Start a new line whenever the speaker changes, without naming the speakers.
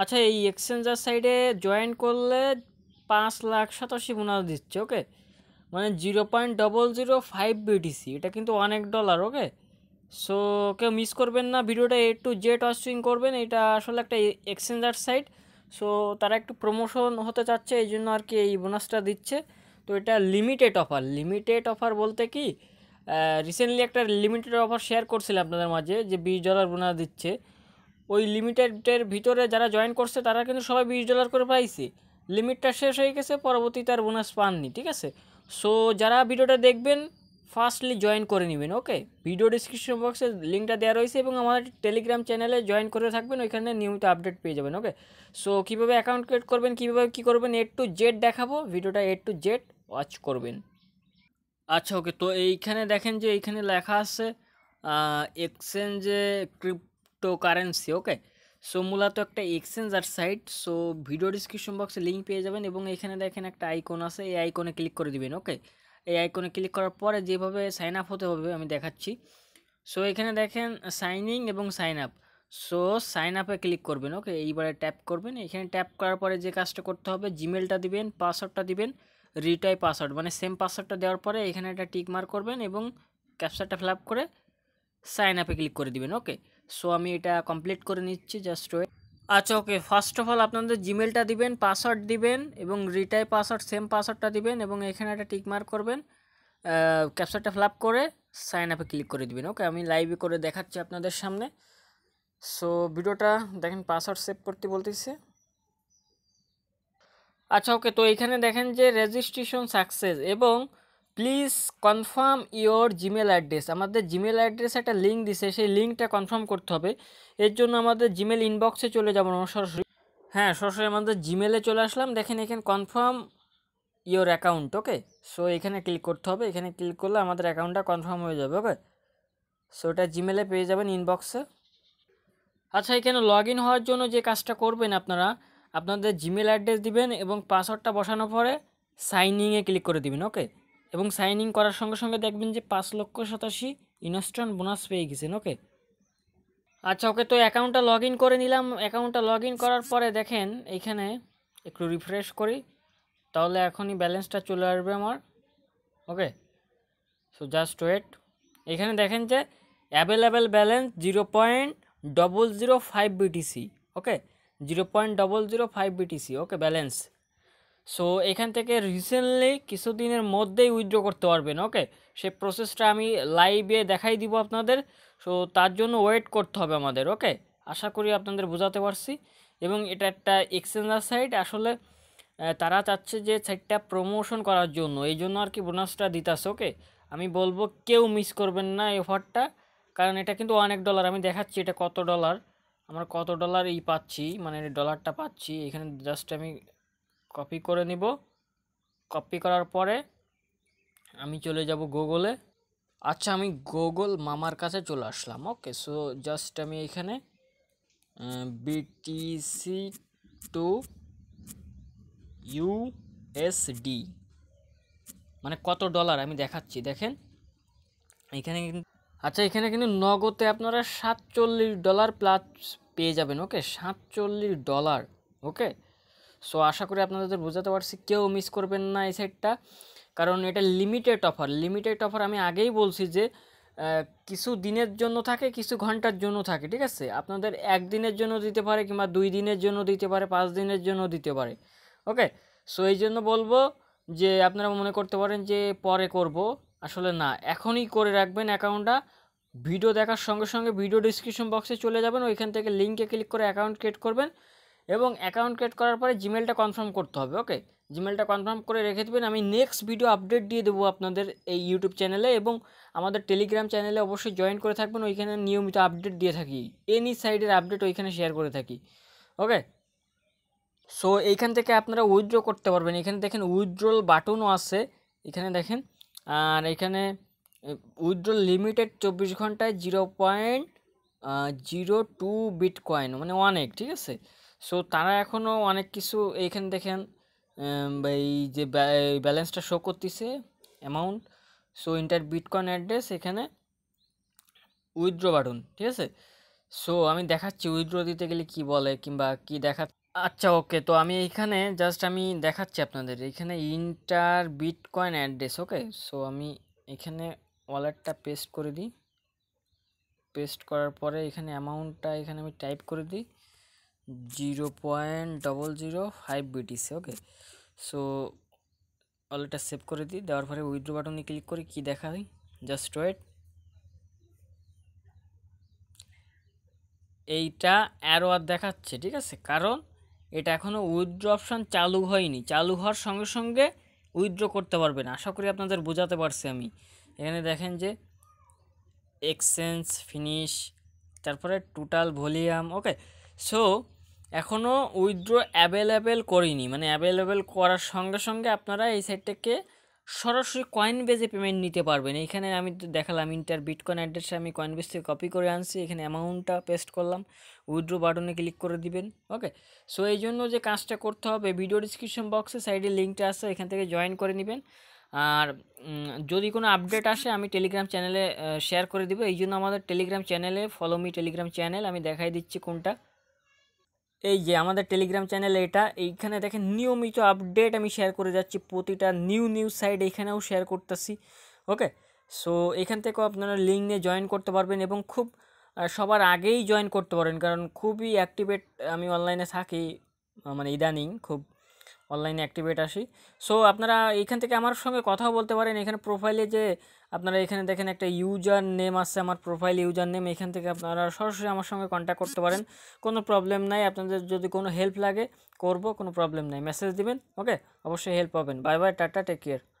আচ্ছা এই এক্সচেঞ্জার সাইডে জয়েন করলে পাঁচ লাখ সাতাশি বোনাস দিচ্ছে ওকে মানে zero point double zero five BTC এটা কিন্তু অনেক ডলার ওকে সো কেউ মিস করবেন না ভিডিওটা এ টু জেড ওয়াচিং করবেন এটা আসলে একটা এক্সচেঞ্জার সাইট সো তারা একটু প্রমোশন হতে চাচ্ছে এই জন্য আর কি এই বোনাসটা দিচ্ছে তো এটা লিমিটেড অফার লিমিটেড অফার বলতে কি রিসেন্টলি একটা লিমিটেড অফার শেয়ার করছিলাম আপনাদের মাঝে যে বিশ ডলার বোনাস দিচ্ছে ওই লিমিটেডের ভিতরে যারা জয়েন করছে তারা কিন্তু সবাই বিশ ডলার করে পাইছে লিমিটটা শেষ হয়ে গেছে পরবর্তীতে আর বোনাস পাননি ঠিক আছে সো যারা ভিডিওটা দেখবেন ফার্স্টলি জয়েন করে নেবেন ওকে ভিডিও ডিসক্রিপশন বক্সে লিঙ্কটা দেওয়া রয়েছে এবং আমাদের টেলিগ্রাম চ্যানেলে জয়েন করে থাকবেন ওইখানে নিয়মিত আপডেট পেয়ে যাবেন ওকে সো কীভাবে অ্যাকাউন্ট ক্রিয়েট করবেন কীভাবে কী করবেন এ টু জেড দেখাবো ভিডিওটা এ টু জেড ওয়াচ করবেন আচ্ছা ওকে তো এইখানে দেখেন যে এইখানে লেখা আছে এক্সচেঞ্জে ক্রিপ কারেন্সি ওকে সো মূলত একটা এক্সচেঞ্জ আর সাইট সো ভিডিও ডিসক্রিপশন বক্সে লিঙ্ক পেয়ে যাবেন এবং এখানে দেখেন একটা আইকন আছে এই আইকনে ক্লিক করে দিবেন ওকে এই আইকনে ক্লিক করার পরে যেভাবে সাইন আপ হতে হবে আমি দেখাচ্ছি সো এখানে দেখেন সাইনিং এবং সাইন আপ সো সাইন আপে ক্লিক করবেন ওকে এইবারে ট্যাপ করবেন এখানে ট্যাপ করার পরে যে কাজটা করতে হবে জিমেলটা দিবেন পাসওয়ার্ডটা দিবেন রিটাই পাসওয়ার্ড মানে সেম পাসওয়ার্ডটা দেওয়ার পরে এখানে একটা টিক মার্ক করবেন এবং ক্যাপচারটা ফিল করে সাইন আপে ক্লিক করে দিবেন ওকে সো আমি এটা কমপ্লিট করে নিচ্ছি জাস্ট ওয়েট আচ্ছা ওকে ফার্স্ট অফ অল আপনাদের জিমেলটা দিবেন পাসওয়ার্ড দিবেন এবং রিটাই পাসওয়ার্ড সেম পাসওয়ার্ডটা দিবেন এবং এখানে একটা টিকমার্ক করবেন ক্যাপচারটা ফ্লাপ করে সাইন আপে ক্লিক করে দিবেন ওকে আমি লাইভে করে দেখাচ্ছি আপনাদের সামনে সো ভিডিওটা দেখেন পাসওয়ার্ড সেভ করতে বলতেছে আচ্ছা ওকে তো এখানে দেখেন যে রেজিস্ট্রেশন সাকসেস এবং please confirm your Gmail address আমাদের জিমেল অ্যাড্রেস একটা লিঙ্ক দিছে সেই লিঙ্কটা কনফার্ম করতে হবে এর জন্য আমাদের জিমেল ইনবক্সে চলে যাবো আমরা সরাসরি হ্যাঁ সরাসরি আমাদের জিমেলে চলে আসলাম দেখেন এখানে confirm your account okay so এখানে ক্লিক করতে হবে এখানে ক্লিক করলে আমাদের অ্যাকাউন্টটা কনফার্ম হয়ে যাবে ওকে সো এটা জিমেলে পেয়ে যাবেন ইনবক্সে আচ্ছা এখানে লগ ইন হওয়ার জন্য যে কাজটা করবেন আপনারা আপনাদের জিমেল অ্যাড্রেস দিবেন এবং পাসওয়ার্ডটা বসানোর পরে সাইন ইনে ক্লিক করে দিবেন ওকে এবং সাইন ইন করার সঙ্গে সঙ্গে দেখবেন যে পাঁচ লক্ষ সাতাশি ইনস্টন বোনাস পেয়ে গেছেন ওকে আচ্ছা ওকে তো অ্যাকাউন্টটা লগ ইন করে নিলাম অ্যাকাউন্টটা লগ ইন করার পরে দেখেন এখানে একটু রিফ্রেশ করি তাহলে এখনই ব্যালেন্সটা চলে আসবে আমার ওকে সো জাস্ট ওয়েট এখানে দেখেন যে available balance zero point double zero five BTC okay zero point double zero five BTC okay balance so এখান থেকে রিসেন্টলি কিছুদিনের মধ্যেই উইথড্র করতে পারবেন ওকে সে প্রসেসটা আমি লাইভে দেখাই দিব আপনাদের সো তার জন্য ওয়েট করতে হবে আমাদের ওকে আশা করি আপনাদের বোঝাতে পারছি এবং এটা একটা এক্সচেঞ্জার সাইট আসলে তারা চাচ্ছে যে সাইটটা প্রমোশন করার জন্য এই জন্য আর কি বোনাসটা দিতাছে ওকে আমি বলবো কেউ মিস করবেন না এই অফারটা কারণ এটা কিন্তু অনেক ডলার আমি দেখাচ্ছি এটা কত ডলার আমরা কত ডলার এই পাচ্ছি মানে ডলারটা পাচ্ছি এখানে জাস্ট আমি কপি করে নিব কপি করার পরে আমি চলে যাব গুগলে আচ্ছা আমি গুগল মামার কাছে চলে আসলাম ওকে সো জাস্ট আমি এখানে বিটিসি টু ইউএসডি মানে কত ডলার আমি দেখাচ্ছি দেখেন এখানে আচ্ছা এখানে কিন্তু নগদে আপনারা সাতচল্লিশ ডলার প্লাস পেয়ে যাবেন ওকে সাতচল্লিশ ডলার ওকে সো আশা করি আপনাদের বোঝাতে পারছি কেউ মিস করবেন না এই সেটটা কারণ এটা লিমিটেড অফার লিমিটেড অফার আমি আগেই বলছি যে কিছু দিনের জন্য থাকে কিছু ঘন্টার জন্য থাকে ঠিক আছে আপনাদের একদিনের জন্য দিতে পারে কিংবা দুই দিনের জন্য দিতে পারে পাঁচ দিনের জন্য দিতে পারে ওকে সো এই জন্য বলবো যে আপনারা মনে করতে পারেন যে পরে করব আসলে না এখনই করে রাখবেন অ্যাকাউন্টটা ভিডিও দেখার সঙ্গে সঙ্গে ভিডিও ডিসক্রিপশন বক্সে চলে যাবেন ওইখান থেকে লিঙ্কে ক্লিক করে অ্যাকাউন্ট ক্রিয়েট করবেন এবং অ্যাকাউন্ট ক্রিয়েট করার পরে জিমেলটা কনফার্ম করতে হবে ওকে জিমেলটা কনফার্ম করে রেখে দেবেন আমি নেক্সট ভিডিও আপডেট দিয়ে দেবো আপনাদের এই ইউটিউব চ্যানেলে এবং আমাদের টেলিগ্রাম চ্যানেলে অবশ্যই জয়েন করে থাকবেন ওইখানে নিয়মিত আপডেট দিয়ে থাকি এনি সাইডের আপডেট ওইখানে শেয়ার করে থাকি ওকে সো এইখান থেকে আপনারা উইথড্র করতে পারবেন এখানে দেখেন উইথড্রল বাটনও আছে এখানে দেখেন আর এখানে উইথড্রল লিমিটেড চব্বিশ ঘন্টায় zero point zero two bitcoin মানে অনেক ঠিক আছে সো তারা এখনও অনেক কিছু এইখানে দেখেন এই যে ব্যালেন্সটা শো করতেছে amount so enter bitcoin address এখানে উইথড্র বাটন ঠিক আছে সো আমি দেখাচ্ছি উইথড্র দিতে গেলে কি বলে কিংবা কি দেখা আচ্ছা ওকে তো আমি এইখানে জাস্ট আমি দেখাচ্ছি আপনাদের এখানে enter bitcoin address okay so আমি এখানে ওয়ালেটটা পেস্ট করে দিই পেস্ট করার পরে এখানে অ্যামাউন্টটা এখানে আমি টাইপ করে দিই zero point double zero five BTC okay so অলটা সেভ করে দিই দেওয়ার পরে উইথড্রো বাটনে ক্লিক করি কি দেখা জাস্ট ওয়েট এইটা অ্যারো আর দেখাচ্ছে ঠিক আছে কারণ এটা এখনও উইথড্রো অপশান চালু হয়নি চালু হওয়ার সঙ্গে সঙ্গে উইথড্রো করতে পারবে না আশা করি আপনাদের বোঝাতে পারছি আমি এখানে দেখেন যে এক্সচেঞ্জ ফিনিশ তারপরে টোটাল ভলিউম ওকে সো এখনও উইথড্র অ্যাভেলেবেল করিনি মানে অ্যাভেলেবেল করার সঙ্গে সঙ্গে আপনারা এই সাইটটাকে সরাসরি কয়েন বেজে পেমেন্ট নিতে পারবেন এখানে আমি দেখালাম ইন্টার বিটকয়েন অ্যাড্রেসে আমি কয়েন বেজ থেকে কপি করে আনছি এখানে অ্যামাউন্টটা পেস্ট করলাম উইথড্রো বাটনে ক্লিক করে দিবেন ওকে সো এই জন্য যে কাজটা করতে হবে ভিডিও ডিসক্রিপশন বক্সে সাইডে লিঙ্কটা আসে এখান থেকে জয়েন করে নেবেন আর যদি কোনো আপডেট আসে আমি টেলিগ্রাম চ্যানেলে শেয়ার করে দেবো এই জন্য আমাদের টেলিগ্রাম চ্যানেলে ফলো মি টেলিগ্রাম চ্যানেল আমি দেখাই দিচ্ছি কোনটা এই যে আমাদের টেলিগ্রাম চ্যানেল এটা এইখানে দেখেন নিয়মিত আপডেট আমি শেয়ার করে যাচ্ছি প্রতিটা নিউ নিউজ সাইট এখানেও শেয়ার করতেছি ওকে সো এখান থেকেও আপনারা লিঙ্ক নিয়ে জয়েন করতে পারবেন এবং খুব সবার আগেই জয়েন করতে পারেন কারণ খুবই অ্যাক্টিভেট আমি অনলাইনে থাকি মানে ইদানিং খুব অনলাইনে অ্যাক্টিভেট আসি সো আপনারা এখান থেকে আমার সঙ্গে কথাও বলতে পারেন এখানে প্রোফাইলে যে আপনারা এখানে দেখেন একটা ইউজার নেম আসছে আমার প্রোফাইল ইউজার নেম এখান থেকে আপনারা সরাসরি আমার সঙ্গে কন্ট্যাক্ট করতে পারেন কোনো প্রবলেম নাই আপনাদের যদি কোনো হেল্প লাগে করব কোনো প্রবলেম নাই মেসেজ দিবেন ওকে অবশ্যই হেল্প পাবেন বাই বাই টাটা টেক কেয়ার